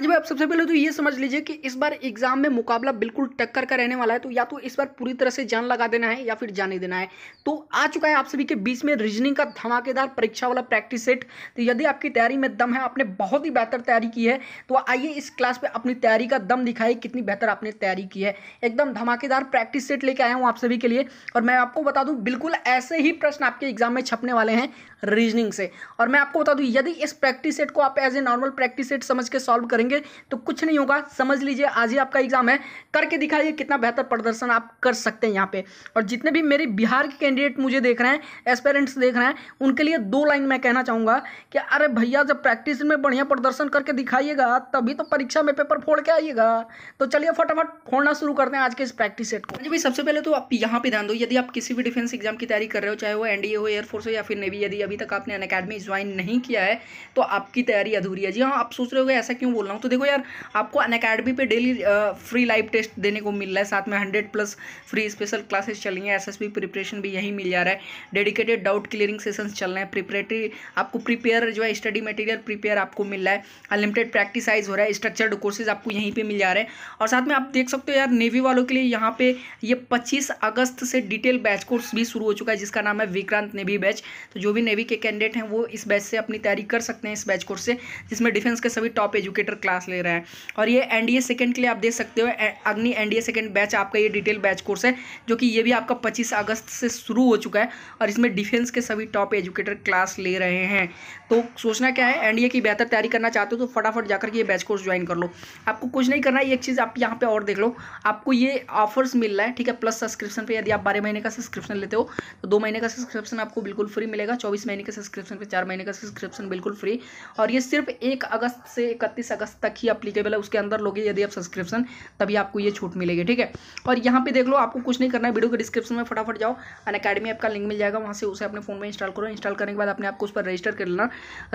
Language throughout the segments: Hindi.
हाँ जी भाई आप सबसे पहले तो ये समझ लीजिए कि इस बार एग्जाम में मुकाबला बिल्कुल टक्कर का रहने वाला है तो या तो इस बार पूरी तरह से जान लगा देना है या फिर जाने देना है तो आ चुका है आप सभी के बीच में रीजनिंग का धमाकेदार परीक्षा वाला प्रैक्टिस सेट तो यदि आपकी तैयारी में दम है आपने बहुत ही बेहतर तैयारी की है तो आइए इस क्लास पर अपनी तैयारी का दम दिखाई कितनी बेहतर आपने तैयारी की है एकदम धमाकेदार प्रैक्टिस सेट लेके आया हूँ आप सभी के लिए और मैं आपको बता दूँ बिल्कुल ऐसे ही प्रश्न आपके एग्जाम में छपने वाले हैं रीजनिंग से और मैं आपको बता दूँ यदि इस प्रैक्टिस सेट को आप as a normal practice set समझ के सॉल्व करेंगे करेंगे तो कुछ नहीं होगा समझ लीजिए आज ही आपका एग्जाम है करके दिखाइए कितना बेहतर प्रदर्शन आप कर सकते हैं यहाँ पे और जितने भी मेरे बिहार के कैंडिडेट मुझे देख रहे हैं एस्पेरेंट्स देख रहे हैं उनके लिए दो लाइन मैं कहना चाहूँगा कि अरे भैया जब प्रैक्टिस में बढ़िया प्रदर्शन करके दिखाइएगा तभी तो परीक्षा में पेपर फोड़ के आइएगा तो चलिए फटाफट फोड़ना शुरू करते हैं आज के इस प्रैक्टिस सेट को हाँ भाई सबसे पहले तो आप यहाँ पर ध्यान दो यदि आप किसी भी डिफेंस एग्जाम की तैयारी कर रहे हो चाहे वो एनडीए हो एयरफोर्स हो या फिर नेवी यदि अभी तक आपने अन ज्वाइन नहीं किया है तो आपकी तैयारी अधूरी है जी हाँ आप सोच रहे हो ऐसा क्यों बोल रहा हूँ तो देखो यार आपको अन अकेडमी पर डेली फ्री लाइव टेस्ट देने को मिल रहा है साथ में hundred plus free special classes चल रही हैं एस प्रिपरेशन भी यहीं मिल जा रहा है डेडिकेटेड डाउट क्लियरिंग सेशंस चल रहे हैं प्रिपरेटरी आपको प्रिपेयर जो है स्टडी मटेरियल प्रिपेयर आपको मिल रहा है अनलिमिटेड प्रैक्टिसाइज हो रहा है स्ट्रक्चर्ड कोर्सेज आपको यहीं पर मिल जा रहे हैं और साथ में आप देख सकते हो यार नेवी वालों के लिए यहाँ पे ये पच्चीस अगस्त से डिटेल बैच कोर्स भी शुरू हो चुका है जिसका नाम है विक्रांत नेवी बैच तो जो भी नेवी के कैंडिडेट हैं वो इस बैच से अपनी तैयारी कर सकते हैं इस बैच कोर्स से जिसमें डिफेंस के सभी टॉप एजुकेटर क्लास ले रहे हैं और ये एन डी के लिए आप देख सकते हो अग्नि एन डी बैच आपका ये डिटेल बैच कोर्स है जो कि ये भी आपका पच्चीस अगस्त से शुरू हो चुका है और इसमें डिफेंस के सभी टॉप एजुकेटर क्लास ले रहे हैं तो सोचना क्या है एनडीए की बेहतर तैयारी करना चाहते हो तो फटाफट जाकर ये बैच कोर्स ज्वाइन कर लो आपको कुछ नहीं करना है एक चीज़ आप यहाँ पे और देख लो आपको ये ऑफर्स मिल रहा है ठीक है प्लस सब्सक्रिप्शन पे यदि आप बारह महीने का सब्सक्रिप्शन लेते हो तो दो महीने का सब्सक्रिप्शन आपको बिल्कुल फ्री मिलेगा चौबीस महीने का सब्सक्रिप्शन पे चार महीने का सब्सक्रिप्शन बिल्कुल फ्री और ये सिर्फ एक अगस्त से इकतीस अगस्त मार्च तक ही अप्लीकेबल है उसके अंदर लोगे यदि आप सब्सक्रिप्शन तभी आपको ये छूट मिलेगी ठीक है और यहाँ पे देख लो आपको कुछ नहीं करना है वीडियो के डिस्क्रिप्शन में फटाफट जाओ अन अकेडमी आपका लिंक मिल जाएगा वहाँ से उसे अपने फोन में इंस्टॉल करो इंस्टॉल करने के बाद अपने आपको उस पर रजिस्टर कर लेना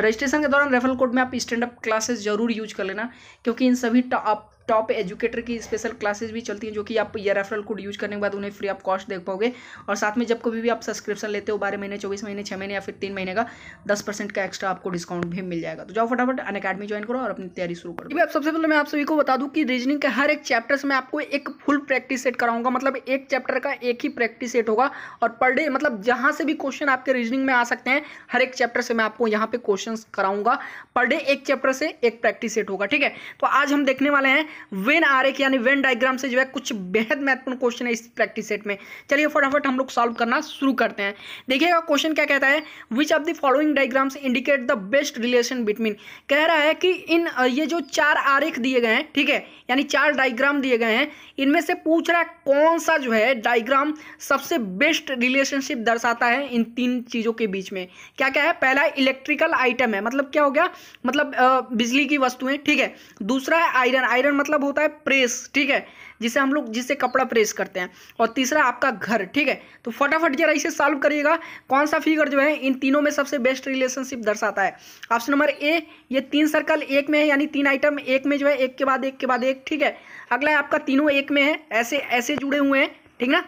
रजिस्ट्रेशन के दौरान रेफरल कोड में आप स्टैंड अप क्लासेस जरूर यूज कर लेना क्योंकि इन सभी आप टॉप एजुकेटर की स्पेशल क्लासेस भी चलती हैं जो कि आप ये रेफरल कोड यूज करने के बाद उन्हें फ्री आप कॉस्ट देख पाओगे और साथ में जब कभी भी आप सब्सक्रिप्शन लेते हो बारह महीने चौबीस महीने छः महीने या फिर तीन महीने का दस परसेंट का एक्स्ट्रा आपको डिस्काउंट भी मिल जाएगा तो जाओ फटाफट अन अकेडमी ज्वाइन करो और अपनी तैयारी शुरू करो आप सबसे पहले मैं आप सभी को बता दूँ कि रीजनिंग के हर एक चैप्टर्स में आपको एक फुल प्रैक्टिस सेट कराऊंगा मतलब एक चैप्टर का एक ही प्रैक्टिस सेट होगा और पर डे मतलब जहाँ से भी क्वेश्चन आपके रीजनिंग में आ सकते हैं हर एक चैप्टर से मैं आपको यहाँ पे क्वेश्चन कराऊंगा पर डे एक चैप्टर से एक प्रैक्टिस सेट होगा ठीक है तो आज हम देखने वाले हैं वेन आर एक यानी वेन डायग्राम से जो है कुछ बेहद महत्वपूर्ण क्वेश्चन है इस प्रैक्टिस सेट में चलिए फटाफट हम लोग सॉल्व करना शुरू करते हैं देखिएगा क्वेश्चन क्या कहता है which of the following diagrams indicate the best relation between कह रहा है कि इन ये जो चार आरेख दिए गए हैं ठीक है यानी चार डायग्राम दिए गए हैं इनमें से पूछ रहा है कौन सा जो है डायग्राम सबसे बेस्ट रिलेशनशिप दर्शाता है इन तीन चीज़ों के बीच में क्या क्या है पहला इलेक्ट्रिकल आइटम है मतलब क्या हो गया मतलब बिजली की वस्तुएं ठीक है दूसरा है आयरन आयरन मतलब होता है प्रेस ठीक है जिसे हम लोग जिससे कपड़ा प्रेस करते हैं और तीसरा आपका घर ठीक है तो फटाफट जरा इसे सॉल्व करिएगा कौन सा फिगर जो है इन तीनों में सबसे बेस्ट रिलेशनशिप दर्शाता है ऑप्शन नंबर ए ये तीन सर्कल एक में है यानी तीन आइटम एक में जो है एक के बाद एक के बाद एक ठीक है अगला है आपका तीनों एक में है ऐसे ऐसे जुड़े हुए हैं ठीक ना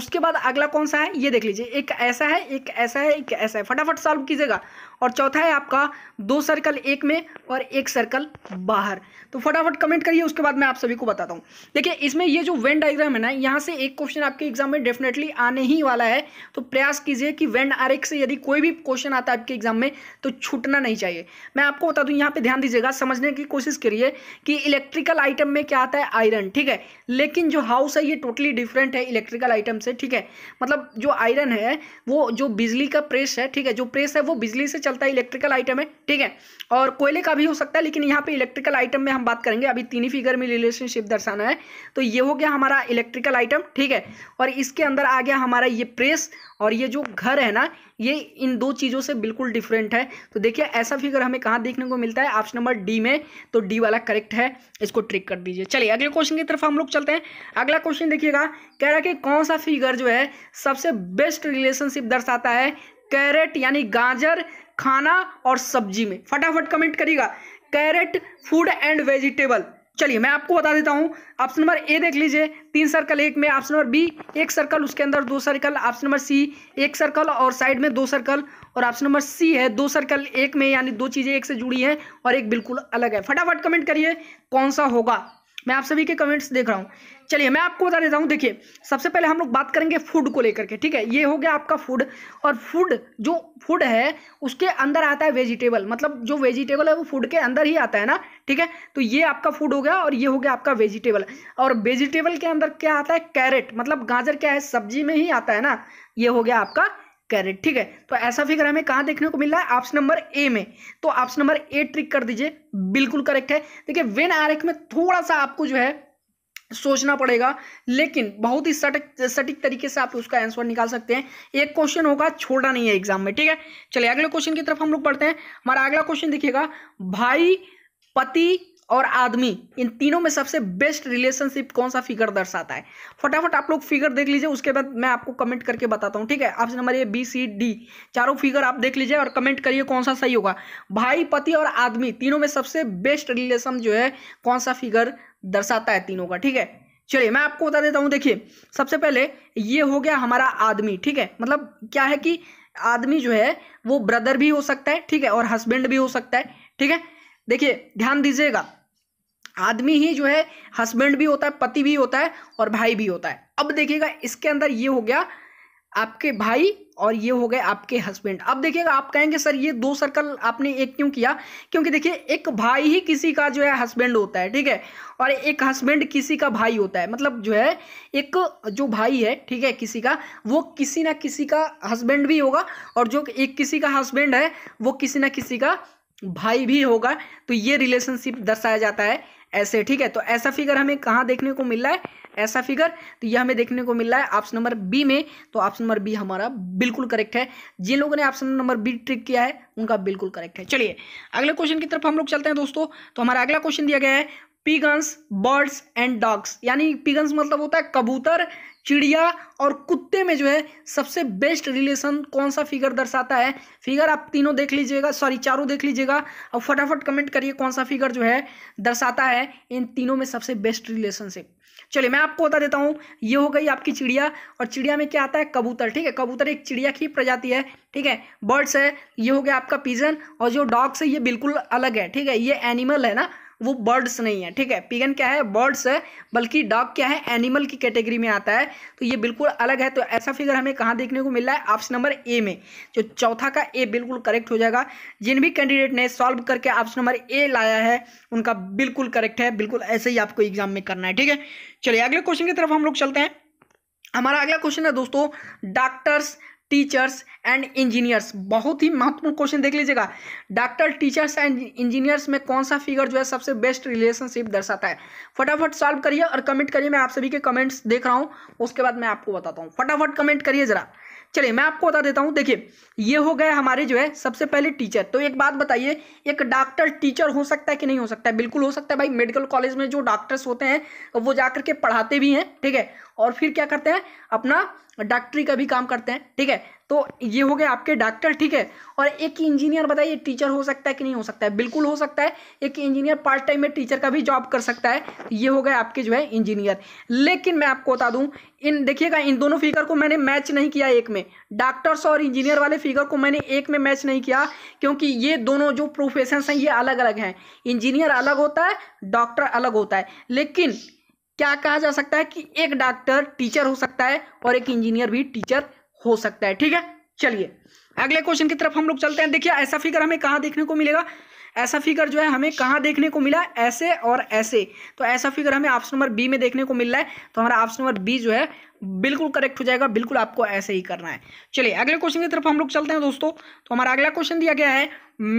उसके बाद अगला कौन सा है ये देख लीजिए एक ऐसा है एक ऐसा है एक ऐसा है फटाफट सॉल्व कीजिएगा और चौथा है आपका दो सर्कल एक में और एक सर्कल बाहर तो फटाफट कमेंट करिए उसके बाद मैं आप सभी को बताता हूँ देखिए इसमें ये जो वेन डायग्राम है ना यहाँ से एक क्वेश्चन आपके एग्जाम में डेफिनेटली आने ही वाला है तो प्रयास कीजिए कि वेन आर से यदि कोई भी क्वेश्चन आता है आपके एग्जाम में तो छूटना नहीं चाहिए मैं आपको बता दूँ यहाँ पर ध्यान दीजिएगा समझने की कोशिश करिए कि इलेक्ट्रिकल आइटम में क्या आता है आयरन ठीक है लेकिन जो हाउस है ये टोटली डिफरेंट है इलेक्ट्रिकल आइटम से ठीक है मतलब जो आयरन है वो जो बिजली का प्रेस है ठीक है जो प्रेस है वो बिजली से चलता है इलेक्ट्रिकल आइटम है ठीक है और कोयले का भी हो सकता है लेकिन यहाँ पे इलेक्ट्रिकल आइटम में हम बात करेंगे अभी तीन ही फिगर में रिलेशनशिप दर्शाना है तो ये हो गया हमारा इलेक्ट्रिकल आइटम ठीक है और इसके अंदर आ गया हमारा ये प्रेस और ये जो घर है ना ये इन दो चीज़ों से बिल्कुल डिफरेंट है तो देखिए ऐसा फिगर हमें कहाँ देखने को मिलता है ऑप्शन नंबर डी में तो डी वाला करेक्ट है इसको ट्रिक कर दीजिए चलिए अगले क्वेश्चन की तरफ हम लोग चलते हैं अगला क्वेश्चन देखिएगा कह रहा है कि कौन सा फिगर जो है सबसे बेस्ट रिलेशनशिप दर्शाता है कैरेट यानी गाजर खाना और सब्जी में फटाफट कमेंट करिएगा कैरेट फूड एंड वेजिटेबल चलिए मैं आपको बता देता हूँ ऑप्शन नंबर ए देख लीजिए तीन सर्कल एक में ऑप्शन नंबर बी एक सर्कल उसके अंदर दो सर्कल ऑप्शन नंबर सी एक सर्कल और साइड में दो सर्कल और ऑप्शन नंबर सी है दो सर्कल एक में यानी दो चीज़ें एक से जुड़ी हैं और एक बिल्कुल अलग है फटाफट कमेंट करिए कौन सा होगा मैं आप सभी के कमेंट्स देख रहा हूँ चलिए मैं आपको बता देता हूँ देखिए सबसे पहले हम लोग बात करेंगे फूड को लेकर के ठीक है ये हो गया आपका फूड और फूड जो फूड है उसके अंदर आता है वेजिटेबल मतलब जो वेजिटेबल है वो फूड के अंदर ही आता है ना ठीक है तो ये आपका फूड हो गया और ये हो गया आपका वेजिटेबल और वेजिटेबल के अंदर क्या आता है कैरेट मतलब गाजर क्या है सब्जी में ही आता है ना ये हो गया आपका कैरेट ठीक है तो ऐसा फिगर हमें कहाँ देखने को मिल रहा है ऑप्शन नंबर ए में तो ऑप्शन नंबर ए ट्रिक कर दीजिए बिल्कुल करेक्ट है देखिए वेन आरेख में थोड़ा सा आपको जो है सोचना पड़ेगा लेकिन बहुत ही सटक सटीक तरीके से आप उसका आंसर निकाल सकते हैं एक क्वेश्चन होगा छोड़ा नहीं है एग्जाम में ठीक है चलिए अगले क्वेश्चन की तरफ हम लोग पढ़ते हैं हमारा अगला क्वेश्चन दिखेगा भाई पति और आदमी इन तीनों में सबसे बेस्ट रिलेशनशिप कौन सा फिगर दर्शाता है फटाफट आप लोग फिगर देख लीजिए उसके बाद मैं आपको कमेंट करके बताता हूँ ठीक है option number A B C D चारों फिगर आप देख लीजिए और कमेंट करिए कौन सा सही होगा भाई पति और आदमी तीनों में सबसे बेस्ट रिलेशन जो है कौन सा फिगर दर्शाता है तीनों का ठीक है चलिए मैं आपको बता देता हूँ देखिए सबसे पहले ये हो गया हमारा आदमी ठीक है मतलब क्या है कि आदमी जो है वो ब्रदर भी हो सकता है ठीक है और हस्बैंड भी हो सकता है ठीक है देखिए ध्यान दीजिएगा आदमी ही जो है हस्बैंड भी होता है पति भी होता है और भाई भी होता है अब देखिएगा इसके अंदर ये हो गया आपके भाई और ये हो गए आपके हस्बैंड अब देखिएगा आप कहेंगे सर ये दो सर्कल आपने एक क्यों किया क्योंकि देखिए एक भाई ही किसी का जो है हस्बैंड होता है ठीक है और एक हस्बैंड किसी का भाई होता है मतलब जो है एक जो भाई है ठीक है किसी का वो किसी ना किसी का हस्बैंड भी होगा और जो एक किसी का हस्बैंड है वो किसी ना किसी का भाई भी होगा तो ये रिलेशनशिप दर्शाया जाता है ऐसे ठीक है तो ऐसा फिगर हमें कहाँ देखने को मिल रहा है ऐसा फिगर तो यह हमें देखने को मिल रहा है ऑप्शन नंबर बी में तो ऑप्शन नंबर बी हमारा बिल्कुल करेक्ट है जिन लोगों ने ऑप्शन नंबर बी ट्रिक किया है उनका बिल्कुल करेक्ट है चलिए अगले क्वेश्चन की तरफ हम लोग चलते हैं दोस्तों तो हमारा अगला क्वेश्चन दिया गया है पीगन्स बर्ड्स एंड डॉग्स यानी पीगन्स मतलब होता है कबूतर चिड़िया और कुत्ते में जो है सबसे बेस्ट रिलेशन कौन सा फिगर दर्शाता है फिगर आप तीनों देख लीजिएगा सॉरी चारों देख लीजिएगा और फटाफट कमेंट करिए कौन सा फिगर जो है दर्शाता है इन तीनों में सबसे बेस्ट रिलेशनशिप चलिए मैं आपको बता देता हूँ ये हो गई आपकी चिड़िया और चिड़िया में क्या आता है कबूतर ठीक है कबूतर एक चिड़िया की प्रजाति है ठीक है बर्ड्स है ये हो गया आपका पिजन और जो डॉग्स है ये बिल्कुल अलग है ठीक है ये एनिमल है ना वो बर्ड्स नहीं है ठीक है पिगन क्या है बर्ड्स है बल्कि डॉग क्या है एनिमल की कैटेगरी में आता है तो ये बिल्कुल अलग है तो ऐसा फिगर हमें कहाँ देखने को मिल रहा है ऑप्शन नंबर ए में जो चौथा का ए बिल्कुल करेक्ट हो जाएगा जिन भी कैंडिडेट ने सॉल्व करके ऑप्शन नंबर ए लाया है उनका बिल्कुल करेक्ट है बिल्कुल ऐसे ही आपको एग्जाम में करना है ठीक है चलिए अगले क्वेश्चन की तरफ हम लोग चलते हैं हमारा अगला क्वेश्चन है दोस्तों डॉक्टर्स टीचर्स एंड इंजीनियर्स बहुत ही महत्वपूर्ण क्वेश्चन देख लीजिएगा डॉक्टर टीचर्स एंड इंजीनियर्स में कौन सा फिगर जो है सबसे बेस्ट रिलेशनशिप दर्शाता है फटाफट सॉल्व करिए और कमेंट करिए मैं आप सभी के कमेंट्स देख रहा हूँ उसके बाद मैं आपको बताता हूँ फटाफट कमेंट करिए जरा चलिए मैं आपको बता देता हूँ देखिए ये हो गए हमारे जो है सबसे पहले टीचर तो एक बात बताइए एक डॉक्टर टीचर हो सकता है कि नहीं हो सकता है बिल्कुल हो सकता है भाई मेडिकल कॉलेज में जो डॉक्टर्स होते हैं वो जा करके पढ़ाते भी हैं ठीक है और फिर क्या करते हैं अपना डॉक्टरी का भी काम करते हैं ठीक है तो ये हो गए आपके डॉक्टर ठीक है और एक इंजीनियर बताइए टीचर हो सकता है कि नहीं हो सकता है बिल्कुल हो सकता है एक इंजीनियर पार्ट टाइम में टीचर का भी जॉब कर सकता है ये हो गए आपके जो है इंजीनियर लेकिन मैं आपको बता दूं इन देखिएगा इन दोनों फिगर को मैंने मैच नहीं किया एक में डॉक्टर्स और इंजीनियर वाले फिगर को मैंने एक में मैच नहीं किया क्योंकि ये दोनों जो प्रोफेशन हैं ये अलग अलग हैं इंजीनियर अलग होता है डॉक्टर अलग होता है लेकिन क्या कहा जा सकता है कि एक डॉक्टर टीचर हो सकता है और एक इंजीनियर भी टीचर हो सकता है ठीक है चलिए अगले क्वेश्चन की तरफ हम लोग चलते हैं देखिए ऐसा फिगर हमें कहाँ देखने को मिलेगा ऐसा फिगर जो है हमें कहाँ देखने को मिला ऐसे और ऐसे तो ऐसा फिगर हमें ऑप्शन नंबर बी में देखने को मिल रहा है तो हमारा ऑप्शन नंबर बी जो है बिल्कुल करेक्ट हो जाएगा बिल्कुल आपको ऐसे ही करना है चलिए अगले क्वेश्चन की तरफ हम लोग चलते हैं दोस्तों तो हमारा अगला क्वेश्चन दिया गया है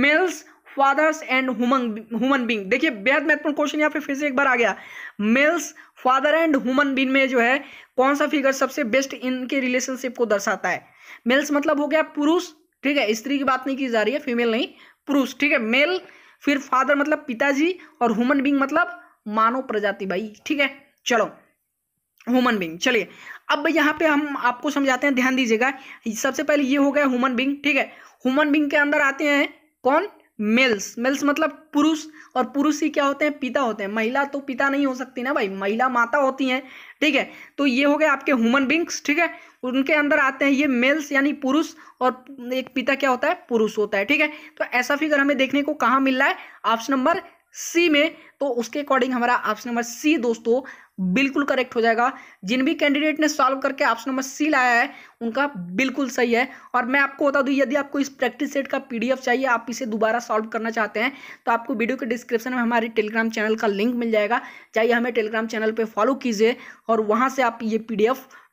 males fathers and human human being देखिए बेहद महत्वपूर्ण क्वेश्चन यहाँ पे फिर से एक बार आ गया males father and human being में जो है कौन सा फिगर सबसे बेस्ट इनके रिलेशनशिप को दर्शाता है मेल्स मतलब हो गया पुरुष ठीक है स्त्री की बात नहीं की जा रही है फीमेल नहीं पुरुष ठीक है मेल फिर फादर मतलब पिताजी और ह्यूमन बींग मतलब मानव प्रजाति भाई ठीक है चलो ह्यूमन बींग चलिए अब यहाँ पे हम आपको समझाते हैं ध्यान दीजिएगा सबसे पहले ये हो गया ह्यूमन बींग ठीक है ह्यूमन बींग के अंदर आते हैं कौन मेल्स मेल्स मतलब पुरुष और पुरुष ही क्या होते हैं पिता होते हैं महिला तो पिता नहीं हो सकती ना भाई महिला माता होती हैं ठीक है तो ये हो गए आपके ह्यूमन बींग्स ठीक है उनके अंदर आते हैं ये मेल्स यानी पुरुष और एक पिता क्या होता है पुरुष होता है ठीक है तो ऐसा फिगर हमें देखने को कहाँ मिल रहा है ऑप्शन नंबर सी में तो उसके अकॉर्डिंग हमारा ऑप्शन नंबर सी दोस्तों बिल्कुल करेक्ट हो जाएगा जिन भी कैंडिडेट ने सॉल्व करके ऑप्शन नंबर सी लाया है उनका बिल्कुल सही है और मैं आपको बता दूं यदि आपको इस प्रैक्टिस सेट का पीडीएफ चाहिए आप इसे दोबारा सॉल्व करना चाहते हैं तो आपको वीडियो के डिस्क्रिप्शन में हमारे टेलीग्राम चैनल का लिंक मिल जाएगा चाहिए हमें टेलीग्राम चैनल पर फॉलो कीजिए और वहाँ से आप ये पी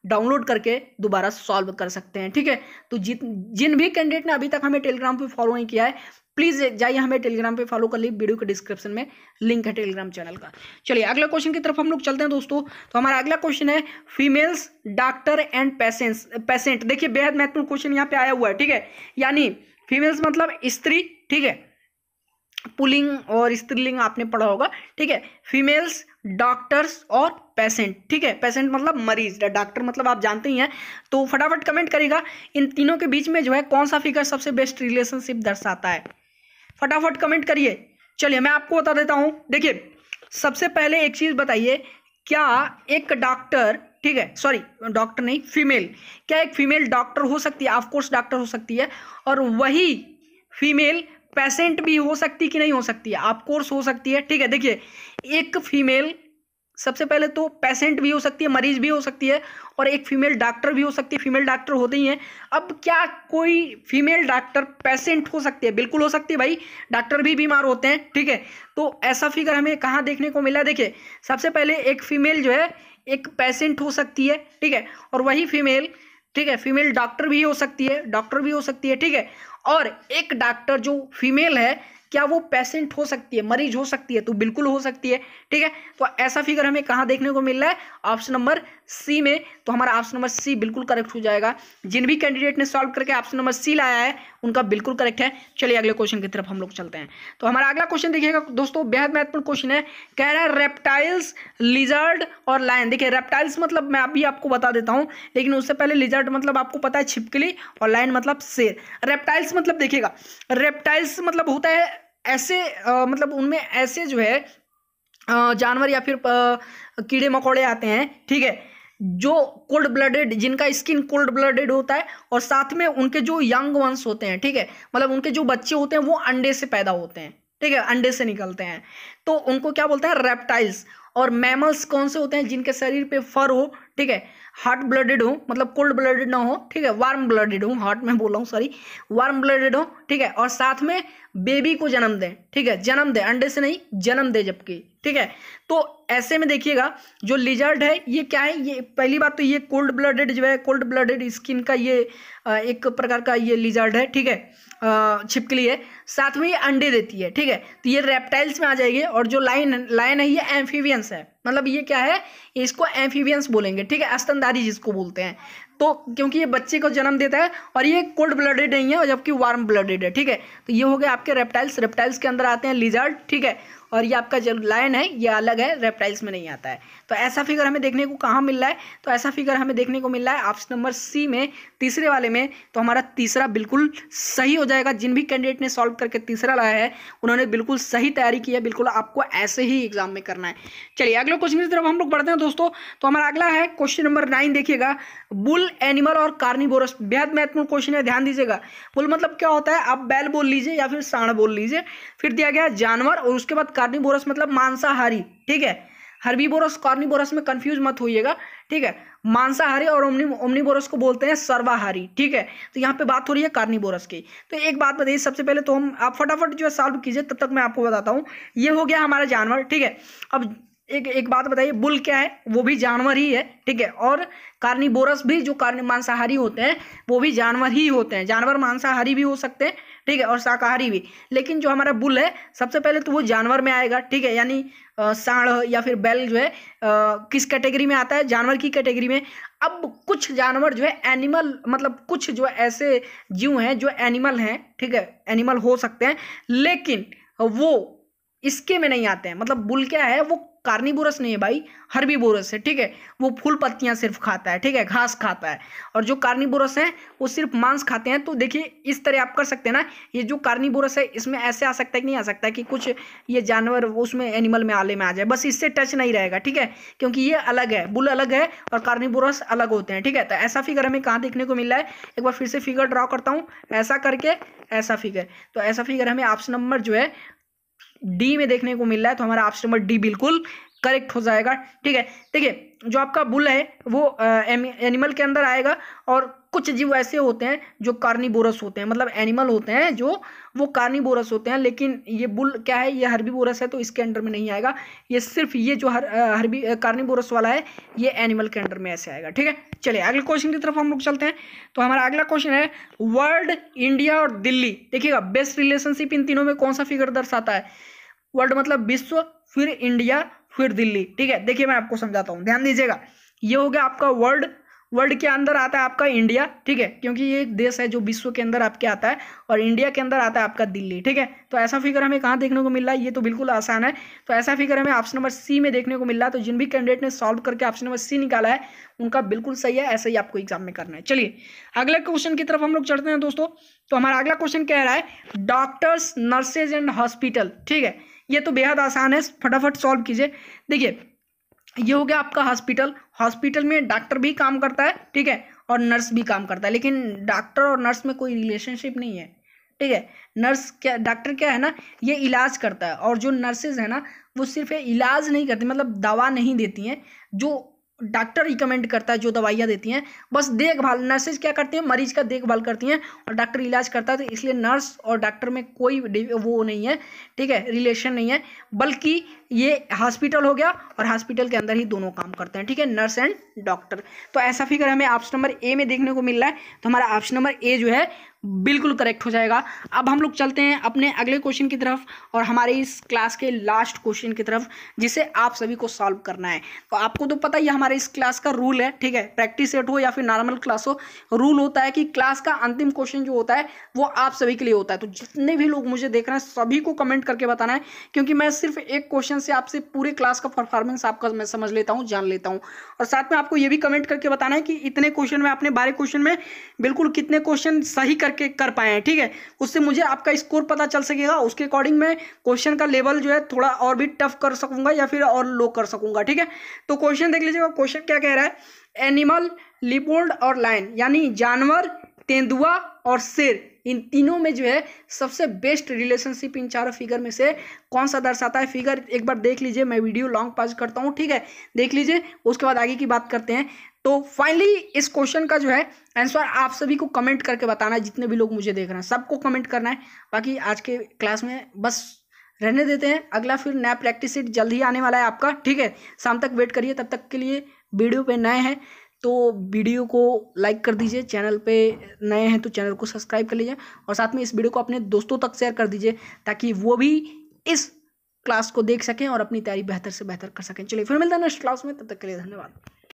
डाउनलोड करके दोबारा सॉल्व कर सकते हैं ठीक है तो जित जिन भी कैंडिडेट ने अभी तक हमें टेलीग्राम पे फॉलो नहीं किया है प्लीज़ जाइए हमें टेलीग्राम पे फॉलो कर ली वीडियो के डिस्क्रिप्शन में लिंक है टेलीग्राम चैनल का चलिए अगला क्वेश्चन की तरफ हम लोग चलते हैं दोस्तों तो हमारा अगला क्वेश्चन है females doctor and patients patient देखिए बेहद महत्वपूर्ण क्वेश्चन यहाँ पे आया हुआ है ठीक है यानी फीमेल्स मतलब स्त्री ठीक है पुलिंग और स्त्रीलिंग आपने पढ़ा होगा ठीक है फीमेल्स डॉक्टर्स और पेशेंट ठीक है पेशेंट मतलब मरीज डॉक्टर मतलब आप जानते ही हैं तो फटाफट कमेंट करेगा इन तीनों के बीच में जो है कौन सा फिगर सबसे बेस्ट रिलेशनशिप दर्शाता है फटाफट कमेंट करिए चलिए मैं आपको बता देता हूँ देखिए सबसे पहले एक चीज़ बताइए क्या एक डॉक्टर ठीक है सॉरी डॉक्टर नहीं फीमेल क्या एक फीमेल डॉक्टर हो सकती है ऑफकोर्स डॉक्टर हो सकती है और वही फीमेल पेशेंट भी हो सकती कि नहीं हो सकती है आप कोर्स हो सकती है ठीक है देखिए एक फीमेल सबसे पहले तो पेशेंट भी हो सकती है मरीज भी हो सकती है और एक फीमेल डॉक्टर भी हो सकती है फीमेल डॉक्टर होते ही हैं अब क्या कोई फीमेल डॉक्टर पेशेंट हो सकती है बिल्कुल हो सकती है भाई डॉक्टर भी बीमार होते हैं ठीक है तो ऐसा फिगर हमें कहाँ देखने को मिला देखिए सबसे पहले एक फीमेल जो है एक पेशेंट हो सकती है ठीक है और वही फीमेल ठीक है फीमेल डॉक्टर भी हो सकती है डॉक्टर भी हो सकती है ठीक है और एक डॉक्टर जो फीमेल है क्या वो पेशेंट हो सकती है मरीज हो सकती है तो बिल्कुल हो सकती है ठीक है तो ऐसा फिगर हमें कहाँ देखने को मिल रहा है ऑप्शन नंबर सी में तो हमारा ऑप्शन नंबर सी बिल्कुल करेक्ट हो जाएगा जिन भी कैंडिडेट ने सॉल्व करके ऑप्शन नंबर सी लाया है उनका बिल्कुल करेक्ट है चलिए अगले क्वेश्चन की तरफ हम लोग चलते हैं तो हमारा अगला क्वेश्चन देखिएगा दोस्तों बेहद महत्वपूर्ण क्वेश्चन है कह रहा है रेप्टाइल्स लिजर्ड और लायन देखिए रेप्टाइल्स मतलब मैं अभी आपको बता देता हूँ लेकिन उससे पहले लिजर्ड मतलब आपको पता है छिपकली और लायन मतलब शेर रेप्टाइल्स मतलब देखिएगा रेप्टाइल्स मतलब होता है ऐसे आ, मतलब उनमें ऐसे जो है आ, जानवर या फिर आ, कीड़े मकोड़े आते हैं ठीक है जो कोल्ड ब्लडेड जिनका स्किन कोल्ड ब्लडेड होता है और साथ में उनके जो यंग वंस होते हैं ठीक है मतलब उनके जो बच्चे होते हैं वो अंडे से पैदा होते हैं ठीक है अंडे से निकलते हैं तो उनको क्या बोलते हैं रेप्टाइल्स और मैमल्स कौन से होते हैं जिनके शरीर पे फर हो ठीक है हॉट ब्लडेड हूँ मतलब कोल्ड ब्लडेड ना हो ठीक है वार्म ब्लडेड हूँ हॉट में बोला हूँ सॉरी वार्म ब्लडेड हो ठीक है और साथ में बेबी को जन्म दें ठीक है जन्म दें अंडे से नहीं जन्म दें जबकि ठीक है तो ऐसे में देखिएगा जो लिजर्ड है ये क्या है ये पहली बात तो ये कोल्ड ब्लडेड जो है कोल्ड ब्लडेड स्किन का ये एक प्रकार का ये लिजर्ड है ठीक है छिपकली है साथ में ये अंडे देती है ठीक है तो ये रेप्टाइल्स में आ जाएगी और जो लाइन लाइन है ये एम्फीवियंस है मतलब ये क्या है इसको एम्फीवियंस बोलेंगे ठीक है अस्तनदारी जिसको बोलते हैं तो क्योंकि ये बच्चे को जन्म देता है और ये कोल्ड ब्लडेड नहीं है जबकि वार्म ब्लडेड है ठीक है तो ये हो गया आपके रेप्टाइल्स रेप्टाइल्स के अंदर आते हैं लिजर्ड ठीक है और ये आपका जो लाइन है ये अलग है रेप्टाइल्स में नहीं आता है तो ऐसा फिगर हमें देखने को कहाँ मिल रहा है तो ऐसा फिगर हमें देखने को मिल रहा है ऑप्शन नंबर सी में तीसरे वाले में तो हमारा तीसरा बिल्कुल सही हो जाएगा जिन भी कैंडिडेट ने सॉल्व करके तीसरा लाया है उन्होंने बिल्कुल सही तैयारी की है बिल्कुल आपको ऐसे ही एग्जाम में करना है चलिए अगले क्वेश्चन की तरफ हम लोग बढ़ते हैं दोस्तों तो हमारा अगला है क्वेश्चन नंबर नाइन देखिएगा बुल एनिमल और कार्निबोरस बेहद महत्वपूर्ण क्वेश्चन है ध्यान दीजिएगा बुल मतलब क्या होता है आप बैल बोल लीजिए या फिर साण बोल लीजिए फिर दिया गया जानवर और उसके बाद कार्निबोरस मतलब मांसाहारी ठीक है हर्बीबोरस कार्निबोरस में कंफ्यूज मत होइएगा ठीक है मांसाहारी और ओमनी ओमनीबोरस को बोलते हैं सर्वाहारी ठीक है तो यहाँ पे बात हो रही है कार्निबोरस की तो एक बात बताइए सबसे पहले तो हम आप फटाफट जो है सॉल्व कीजिए तब तक मैं आपको बताता हूँ ये हो गया हमारा जानवर ठीक है अब एक एक बात बताइए बुल क्या है वो भी जानवर ही है ठीक है और कार्निबोरस भी जो कार्नि मांसाहारी होते हैं वो भी जानवर ही होते हैं जानवर मांसाहारी भी हो सकते हैं ठीक है और शाकाहारी भी लेकिन जो हमारा बुल है सबसे पहले तो वो जानवर में आएगा ठीक है यानी साढ़ या फिर बैल जो है आ, किस कैटेगरी में आता है जानवर की कैटेगरी में अब कुछ जानवर जो है एनिमल मतलब कुछ जो ऐसे जीव हैं जो एनिमल हैं ठीक है एनिमल हो सकते हैं लेकिन वो इसके में नहीं आते हैं मतलब बुल क्या है वो कार्निबोरस नहीं है भाई हर्बीबोरस है ठीक है वो फूल पत्तियां सिर्फ खाता है ठीक है घास खाता है और जो कार्निबोरस है वो सिर्फ मांस खाते हैं तो देखिए इस तरह आप कर सकते हैं ना ये जो कार्निबोरस है इसमें ऐसे आ सकता है कि नहीं आ सकता है कि कुछ ये जानवर उसमें एनिमल में आले में आ जाए बस इससे टच नहीं रहेगा ठीक है क्योंकि ये अलग है बुल अलग है और कार्निबोरस अलग होते हैं ठीक है तो ऐसा फिगर हमें कहाँ देखने को मिल रहा है एक बार फिर से फिगर ड्रॉ करता हूँ ऐसा करके ऐसा फिगर तो ऐसा फिगर हमें ऑप्शन नंबर जो है डी में देखने को मिल रहा है तो हमारा ऑप्शन नंबर डी बिल्कुल करेक्ट हो जाएगा ठीक है देखिए जो आपका बुल है वो एनिमल के अंदर आएगा और कुछ जीव ऐसे होते हैं जो कार्निबोरस होते हैं मतलब एनिमल होते हैं जो वो कार्निबोरस होते हैं लेकिन ये बुल क्या है ये हरबी बोरस है तो इसके अंडर में नहीं आएगा ये सिर्फ ये जो हर हरबी कार्निबोरस वाला है ये एनिमल के अंडर में ऐसे आएगा ठीक है चलिए अगले क्वेश्चन की तरफ हम लोग चलते हैं तो हमारा अगला क्वेश्चन है वर्ल्ड इंडिया और दिल्ली देखिएगा बेस्ट रिलेशनशिप इन तीनों में कौन सा फिगर दर्शाता है वर्ल्ड मतलब विश्व फिर इंडिया फिर दिल्ली ठीक है देखिए मैं आपको समझाता हूँ ध्यान दीजिएगा ये हो गया आपका वर्ल्ड वर्ल्ड के अंदर आता है आपका इंडिया ठीक है क्योंकि ये एक देश है जो विश्व के अंदर आपके आता है और इंडिया के अंदर आता है आपका दिल्ली ठीक है तो ऐसा फिगर हमें कहाँ देखने को मिल रहा है ये तो बिल्कुल आसान है तो ऐसा फिगर हमें ऑप्शन नंबर सी में देखने को मिल रहा है तो जिन भी कैंडिडेट ने सॉल्व करके ऑप्शन नंबर सी निकाला है उनका बिल्कुल सही है ऐसा ही आपको एग्जाम में करना है चलिए अगले क्वेश्चन की तरफ हम लोग चढ़ते हैं दोस्तों तो हमारा अगला क्वेश्चन कह रहा है डॉक्टर्स नर्सेज एंड हॉस्पिटल ठीक है ये तो बेहद आसान है फटाफट सॉल्व कीजिए देखिए ये हो गया आपका हॉस्पिटल हॉस्पिटल में डॉक्टर भी काम करता है ठीक है और नर्स भी काम करता है लेकिन डॉक्टर और नर्स में कोई रिलेशनशिप नहीं है ठीक है नर्स क्या डॉक्टर क्या है ना ये इलाज करता है और जो नर्सेज है ना वो सिर्फ इलाज नहीं करती मतलब दवा नहीं देती हैं जो डॉक्टर रिकमेंड करता है जो दवाइयाँ देती हैं बस देखभाल नर्सेज क्या करती हैं मरीज का देखभाल करती हैं और डॉक्टर इलाज करता है तो इसलिए नर्स और डॉक्टर में कोई वो नहीं है ठीक है रिलेशन नहीं है बल्कि ये हॉस्पिटल हो गया और हॉस्पिटल के अंदर ही दोनों काम करते हैं ठीक है नर्स एंड डॉक्टर तो ऐसा फिगर हमें ऑप्शन नंबर ए में देखने को मिल रहा है तो हमारा ऑप्शन नंबर ए जो है बिल्कुल करेक्ट हो जाएगा अब हम लोग चलते हैं अपने अगले क्वेश्चन की तरफ और हमारे इस क्लास के लास्ट क्वेश्चन की तरफ जिसे आप सभी को सॉल्व करना है तो आपको तो पता ही हमारे इस क्लास का रूल है ठीक है प्रैक्टिस सेट हो या फिर नॉर्मल क्लास हो रूल होता है कि क्लास का अंतिम क्वेश्चन जो होता है वो आप सभी के लिए होता है तो जितने भी लोग मुझे देख रहे हैं सभी को कमेंट करके बताना है क्योंकि मैं सिर्फ एक क्वेश्चन से आपसे पूरे क्लास का परफॉर्मेंस आपका मैं समझ लेता हूँ जान लेता हूँ और साथ में आपको ये भी कमेंट करके बताना है कि इतने क्वेश्चन में आपने बारह क्वेश्चन में बिल्कुल कितने क्वेश्चन सही कर करके कर पाए हैं ठीक है उससे मुझे आपका स्कोर पता चल सकेगा उसके अकॉर्डिंग मैं क्वेश्चन का लेवल जो है थोड़ा और भी टफ कर सकूंगा या फिर और लो कर सकूंगा ठीक है तो क्वेश्चन देख लीजिएगा क्वेश्चन क्या कह रहा है एनिमल लिपोल्ड और लाइन यानी जानवर तेंदुआ और शेर इन तीनों में जो है सबसे बेस्ट रिलेशनशिप इन चारों फिगर में से कौन सा दर्शाता है फिगर एक बार देख लीजिए मैं वीडियो लॉन्ग पॉज करता हूँ ठीक है देख लीजिए उसके बाद आगे की बात करते हैं तो फाइनली इस क्वेश्चन का जो है आंसर आप सभी को कमेंट करके बताना है जितने भी लोग मुझे देख रहे हैं सबको कमेंट करना है बाकी आज के क्लास में बस रहने देते हैं अगला फिर नया प्रैक्टिस सेट जल्द ही आने वाला है आपका ठीक है शाम तक वेट करिए तब तक के लिए वीडियो पे नए हैं तो वीडियो को लाइक कर दीजिए चैनल पे नए हैं तो चैनल को सब्सक्राइब कर लीजिए और साथ में इस वीडियो को अपने दोस्तों तक शेयर कर दीजिए ताकि वो भी इस क्लास को देख सकें और अपनी तैयारी बेहतर से बेहतर कर सकें चलिए फिर मिलता है नेक्स्ट क्लास में तब तक के लिए धन्यवाद